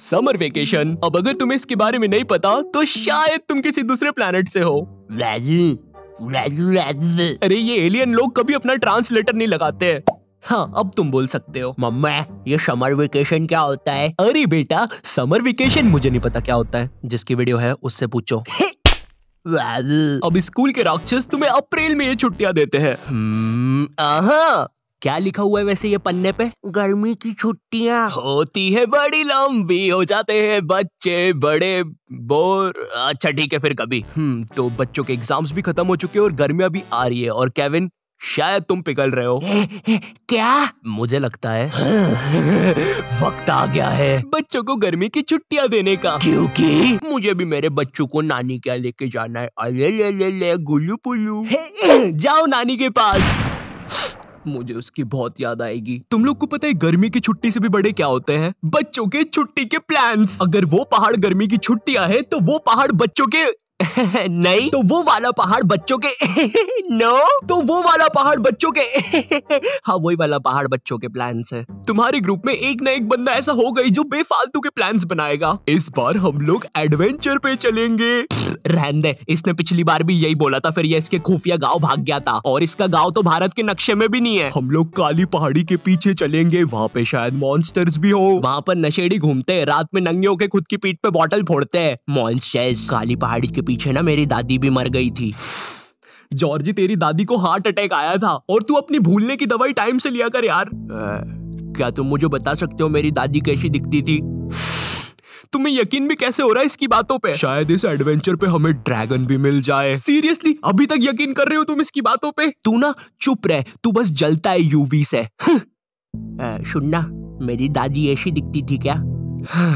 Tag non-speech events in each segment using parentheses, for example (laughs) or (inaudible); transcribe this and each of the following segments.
Summer vacation अब अगर तुम्हें इसके बारे में नहीं पता तो शायद तुम किसी दूसरे प्लेनेट से हो अरे ये एलियन लोग कभी अपना ट्रांसलेटर नहीं लगाते हाँ अब तुम बोल सकते हो मम्मा ये समर वेकेशन क्या होता है अरे बेटा समर वेकेशन मुझे नहीं पता क्या होता है जिसकी वीडियो है उससे पूछो अब स्कूल के राक्षस तुम्हें अप्रैल में ये छुट्टियाँ देते हैं हम्म, आहा क्या लिखा हुआ है वैसे ये पन्ने पे गर्मी की छुट्टियाँ होती है बड़ी लंबी हो जाते हैं बच्चे बड़े बोर अच्छा ठीक है फिर कभी हम्म तो बच्चों के एग्जाम्स भी खत्म हो चुके हैं और गर्मियाँ भी आ रही है और केविन शायद तुम पिघल रहे हो ए, ए, क्या मुझे लगता है वक्त आ गया है बच्चों को गर्मी की छुट्टियां देने का क्योंकि मुझे भी मेरे बच्चों को नानी के लेके जाना है अले ले ले ले गुल्लू पुल्लू जाओ नानी के पास मुझे उसकी बहुत याद आएगी तुम लोग को पता है गर्मी की छुट्टी से भी बड़े क्या होते हैं बच्चों के छुट्टी के प्लान अगर वो पहाड़ गर्मी की छुट्टियां है तो वो पहाड़ बच्चों के (laughs) नहीं तो वो वाला पहाड़ बच्चों के नो (laughs) तो वो वाला पहाड़ बच्चों के (laughs) हाँ वही वाला पहाड़ बच्चों के प्लान है तुम्हारे ग्रुप में एक ना एक बंदा ऐसा हो गई जो बेफालतू के प्लान बनाएगा इस बार हम लोग एडवेंचर पे चलेंगे रहन दे इसने पिछली बार भी यही बोला था फिर ये इसके खुफिया गांव भाग गया था और इसका गांव तो भारत के नक्शे में भी नहीं है हम लोग काली पहाड़ी के पीछे चलेंगे वहाँ पे शायद मॉन्स्टर्स भी हो वहाँ पर नशेड़ी घूमते रात में नंगे होके खुद की पीठ पे बॉटल फोड़ते हैं मॉन्स्टर्स काली पहाड़ी के पीछे ना मेरी दादी भी मर गई थी जॉर्जी तेरी दादी को हार्ट अटैक आया था और तू अपनी भूलने की दवाई टाइम से लिया कर यार क्या तुम मुझे बता सकते हो मेरी दादी कैसी दिखती थी तुम्हें यकीन भी कैसे हो रहा है इसकी बातों पे शायद इस एडवेंचर पे हमें ड्रैगन भी मिल जाए सीरियसली अभी तक यकीन कर रहे हो तुम इसकी बातों पे तू ना चुप रह तू बस जलता है यूवी से सुनना मेरी दादी ऐसी दिखती थी क्या हाँ।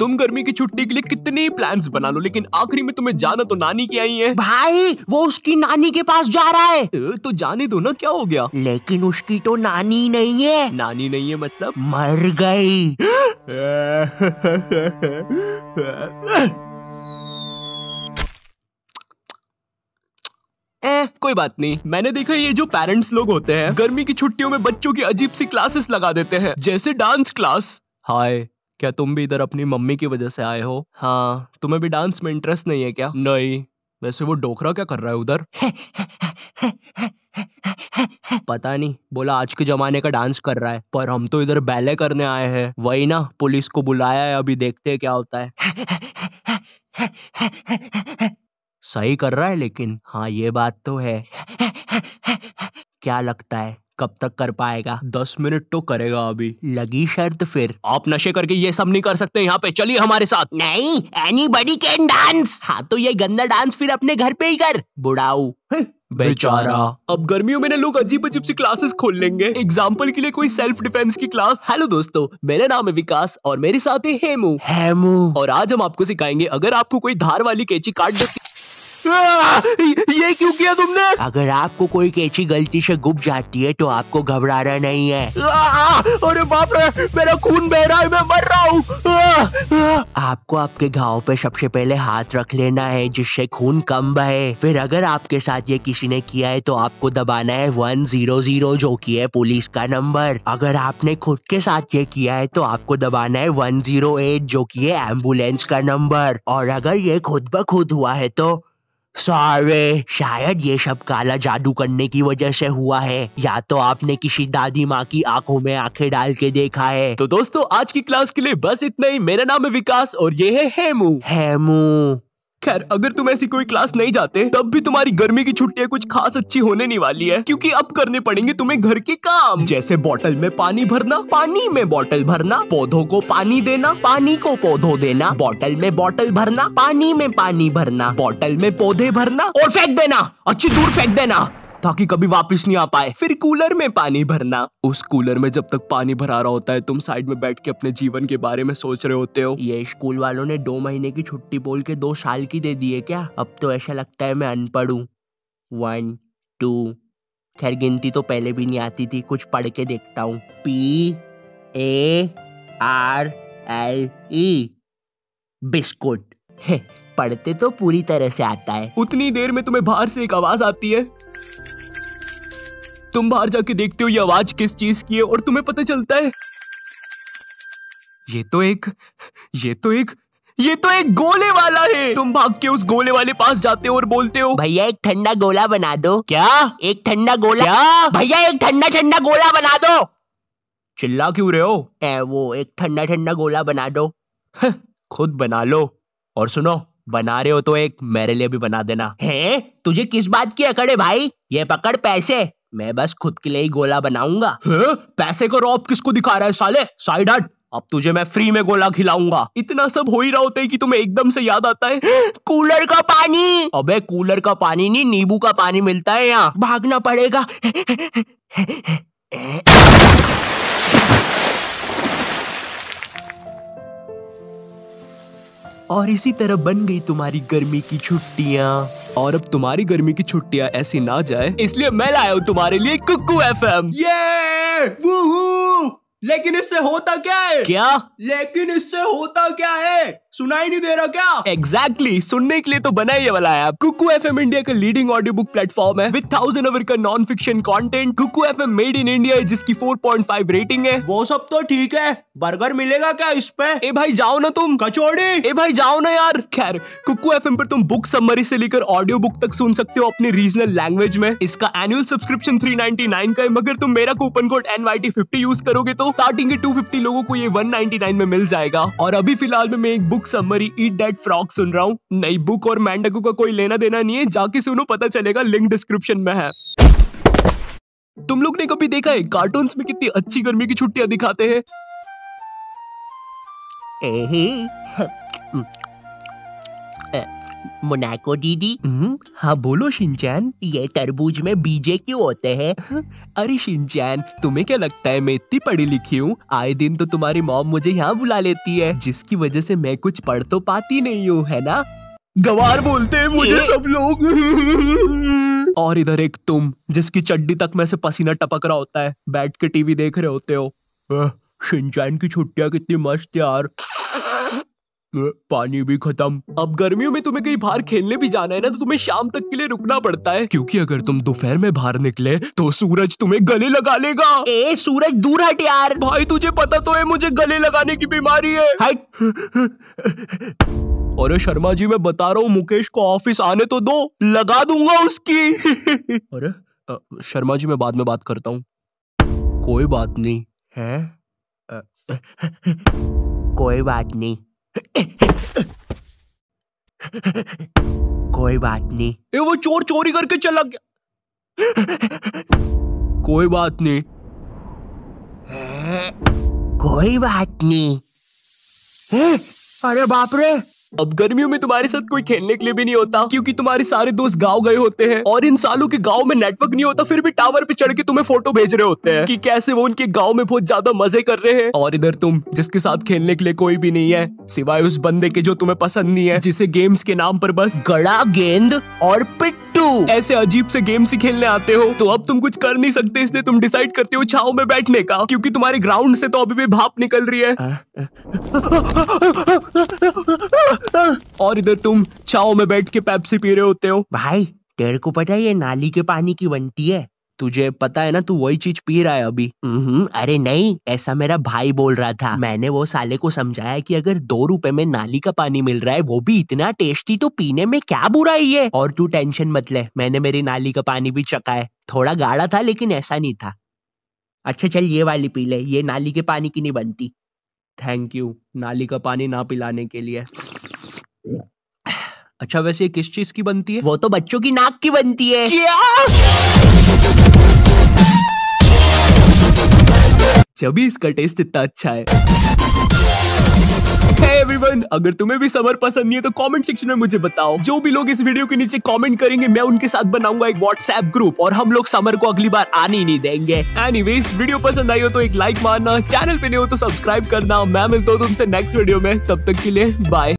तुम गर्मी की छुट्टी के लिए कितने प्लान्स बना लो लेकिन आखिरी में तुम्हें जाना तो नानी के आई है भाई वो उसकी नानी के पास जा रहा है तो जाने दो ना क्या हो गया लेकिन उसकी तो नानी नहीं है नानी नहीं है मतलब मर गई ए, (laughs) कोई बात नहीं मैंने देखा ये जो पेरेंट्स लोग होते हैं गर्मी की छुट्टियों में बच्चों की अजीब सी क्लासेस लगा देते हैं जैसे डांस क्लास हाय क्या तुम भी इधर अपनी मम्मी की वजह से आए हो हाँ तुम्हें भी डांस में इंटरेस्ट नहीं है क्या नहीं वैसे वो डोकरा क्या कर रहा है उधर पता नहीं बोला आज के जमाने का डांस कर रहा है पर हम तो इधर बैले करने आए हैं वही ना पुलिस को बुलाया है अभी देखते हैं क्या होता है सही कर रहा है लेकिन हाँ ये बात तो है क्या लगता है कब तक कर पाएगा दस मिनट तो करेगा अभी लगी शर्त फिर आप नशे करके ये सब नहीं कर सकते यहाँ पे चलिए हमारे साथ नहीं एनी बडी कैन डांस हाँ तो ये गंदा डांस फिर अपने घर पे ही कर बुढ़ाऊ हम्म। बेचारा अब गर्मियों में ना लोग अजीब अजीब सी क्लासेस खोल लेंगे एग्जाम्पल के लिए कोई सेल्फ डिफेंस की क्लास हेलो दोस्तों मेरा नाम है विकास और मेरे साथ है हेमू हेमू और आज हम आपको सिखाएंगे अगर आपको कोई धार वाली कैची काट देती ये क्यों किया तुमने अगर आपको कोई कैची गलती से गुप जाती है तो आपको घबराना नहीं है अरे बाप रे मेरा खून बह रहा है मैं मर रहा हूँ आपको आपके घाव पे सबसे पहले हाथ रख लेना है जिससे खून कम बहे फिर अगर आपके साथ ये किसी ने किया है तो आपको दबाना है वन जीरो जीरो जो की है पुलिस का नंबर अगर आपने खुद के साथ ये किया है तो आपको दबाना है वन जीरो एट जो की है एम्बुलेंस का नंबर और अगर ये खुद ब खुद हुआ है तो सारे शायद ये सब काला जादू करने की वजह से हुआ है या तो आपने किसी दादी माँ की आंखों में आंखें डाल के देखा है तो दोस्तों आज की क्लास के लिए बस इतना ही मेरा नाम है विकास और ये है हेमू हेमू खैर अगर तुम ऐसी कोई क्लास नहीं जाते तब भी तुम्हारी गर्मी की छुट्टियाँ कुछ खास अच्छी होने नहीं वाली है क्योंकि अब करने पड़ेंगे तुम्हें घर के काम जैसे बोतल में पानी भरना पानी में बोतल भरना पौधों को पानी देना पानी को पौधों देना बोतल में बोतल भरना पानी में पानी भरना बोतल में पौधे भरना और फेंक देना अच्छी दूर फेंक देना ताकि कभी वापस नहीं आ पाए फिर कूलर में पानी भरना उस कूलर में जब तक पानी भरा रहा होता है तुम साइड में बैठ के अपने जीवन के बारे में सोच रहे होते हो ये स्कूल वालों ने दो महीने की छुट्टी बोल के दो साल की दे दी है क्या अब तो ऐसा लगता है मैं अनपढ़ हूँ वन टू खैर गिनती तो पहले भी नहीं आती थी कुछ पढ़ के देखता हूँ P A R L E biscuit (laughs) पढ़ते तो पूरी तरह से आता है उतनी देर में तुम्हें बाहर से एक आवाज आती है तुम बाहर जाके देखते हो ये आवाज किस चीज की है और तुम्हें पता चलता है ये तो एक ये तो एक ये तो एक गोले वाला है तुम भाग के उस गोले वाले पास जाते हो और बोलते हो भैया एक ठंडा गोला बना दो क्या एक ठंडा गोला क्या भैया एक ठंडा ठंडा गोला बना दो चिल्ला क्यों रहे हो ए, वो एक ठंडा ठंडा गोला बना दो खुद बना लो और सुनो बना रहे हो तो एक मेरे लिए भी बना देना है तुझे किस बात की अकड़ है भाई ये पकड़ पैसे मैं बस खुद के लिए ही गोला बनाऊंगा पैसे को रौब किसको दिखा रहा है साले साइड हट अब तुझे मैं फ्री में गोला खिलाऊंगा इतना सब हो ही रहा होता है कि तुम्हें एकदम से याद आता है कूलर का पानी अबे कूलर का पानी नहीं नींबू का पानी मिलता है यहाँ भागना पड़ेगा और इसी तरह बन गई तुम्हारी गर्मी की छुट्टियां और अब तुम्हारी गर्मी की छुट्टियाँ ऐसी ना जाए इसलिए मैं लाया हूँ तुम्हारे लिए कुकू एफ एम ये लेकिन इससे होता क्या है क्या लेकिन इससे होता क्या है सुनाई नहीं दे रहा क्या एग्जैक्टली exactly, सुनने के लिए तो बना ये वाला app Kuku F M India का लीडिंग ऑडियो बुक प्लेटफॉर्म है विद थाउजेंड अवर का non fiction content Kuku F M made in India जिसकी फोर पॉइंट फाइव रेटिंग है वो सब तो ठीक है बर्गर मिलेगा क्या इस पे ए भाई जाओ ना तुम कचौड़ी ए भाई जाओ ना यार खैर कुकू एफ पर तुम बुक समरी से लेकर ऑडियो बुक तक सुन सकते हो अपनी रीजनल लैंग्वेज में इसका एनुअल सब्सक्रिप्शन थ्री नाइन का है मगर तुम मेरा कूपन कोड फिफ्टी यूज करोगे तो स्टार्टिंग के फिफ्टी लोगों को ये नाइन में मिल जाएगा और अभी फिलहाल में मैं एक book book summary eat that frog सुन रहा हूँ नई बुक और मैंडको का कोई लेना देना नहीं है जाके सुनो पता चलेगा लिंक डिस्क्रिप्शन में है तुम लोग ने कभी देखा है कार्टून में कितनी अच्छी गर्मी की छुट्टियां दिखाते हैं मोनाको दीदी हम्म, हाँ बोलो शिनचैन ये तरबूज में बीजे क्यों होते हैं हाँ, अरे शिनचैन तुम्हें क्या लगता है मैं इतनी पढ़ी लिखी हूँ आए दिन तो तुम्हारी मॉम मुझे यहाँ बुला लेती है जिसकी वजह से मैं कुछ पढ़ तो पाती नहीं हूँ है ना गवार बोलते हैं मुझे सब लोग और इधर एक तुम जिसकी चड्डी तक में से पसीना टपक रहा होता है बैठ के टीवी देख रहे होते हो शिनचैन की छुट्टियां कितनी मस्त यार पानी भी खत्म अब गर्मियों में तुम्हें कहीं बाहर खेलने भी जाना है ना तो तुम्हें शाम तक के लिए रुकना पड़ता है क्योंकि अगर तुम दोपहर में बाहर निकले तो सूरज तुम्हें गले लगा लेगा ए सूरज दूर हट यार भाई तुझे पता तो है मुझे गले लगाने की बीमारी है हाँ। और शर्मा जी मैं बता रहा हूँ मुकेश को ऑफिस आने तो दो लगा दूंगा उसकी (laughs) अरे शर्मा जी मैं बाद में बात करता हूँ कोई बात नहीं है (laughs) कोई बात नहीं कोई बात नहीं ए, वो चोर चोरी करके चला गया कोई बात नहीं कोई बात नहीं अरे बाप रे अब गर्मियों में तुम्हारे साथ कोई खेलने के लिए भी नहीं होता क्योंकि तुम्हारे सारे दोस्त गाँव गए होते हैं और इन सालों के गाँव में नेटवर्क नहीं होता फिर भी टावर पे चढ़ के तुम्हें फोटो भेज रहे होते हैं की कैसे वो उनके गाँव में बहुत ज्यादा मजे कर रहे हैं और इधर तुम जिसके साथ खेलने के लिए कोई भी नहीं है सिवाय उस बंदे के जो तुम्हें पसंद नहीं है जिसे गेम्स के नाम पर बस गड़ा गेंद और पिट्टू ऐसे अजीब से गेम्स ही खेलने आते हो तो अब तुम कुछ कर नहीं सकते इसलिए तुम डिसाइड करते हो छाव में बैठने का क्यूँकी तुम्हारे ग्राउंड से तो अभी भी भाप निकल रही है और इधर तुम चाव में बैठ के पेप्सी पी रहे होते हो भाई तेरे को पता है ये नाली के पानी की बनती है तुझे पता है ना तू वही चीज पी रहा है अभी हम्म, अरे नहीं ऐसा मेरा भाई बोल रहा था मैंने वो साले को समझाया कि अगर दो रुपए में नाली का पानी मिल रहा है वो भी इतना टेस्टी तो पीने में क्या बुराई है और तू टेंशन मत ले मैंने मेरी नाली का पानी भी चखा है थोड़ा गाढ़ा था लेकिन ऐसा नहीं था अच्छा चल ये वाली पी ले ये नाली के पानी की नहीं बनती थैंक यू नाली का पानी ना पिलाने के लिए (sighs) अच्छा वैसे ये किस चीज की बनती है वो तो बच्चों की नाक की बनती है क्या जबी इसका टेस्ट इतना अच्छा है Hey अगर तुम्हें भी समर पसंद नहीं है तो कमेंट सेक्शन में मुझे बताओ जो भी लोग इस वीडियो के नीचे कमेंट करेंगे मैं उनके साथ बनाऊंगा एक व्हाट्सएप ग्रुप और हम लोग समर को अगली बार आने ही नहीं देंगे एनीवेज वीडियो पसंद आई हो तो एक लाइक मारना चैनल पे नहीं हो तो सब्सक्राइब करना मैं मिलता हूँ तुमसे नेक्स्ट वीडियो में तब तक के लिए बाय